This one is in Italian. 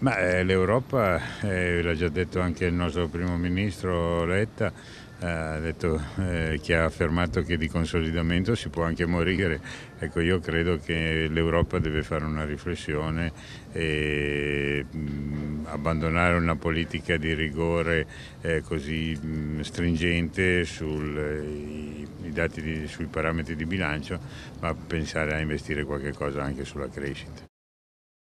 Ma eh, l'Europa, eh, l'ha già detto anche il nostro primo ministro Letta, eh, ha detto eh, che ha affermato che di consolidamento si può anche morire. Ecco, io credo che l'Europa deve fare una riflessione e mh, mm, abbandonare una politica di rigore eh, così mh, mm, stringente sul, eh, i, i di, sui parametri di bilancio, ma pensare a investire qualche cosa anche sulla crescita.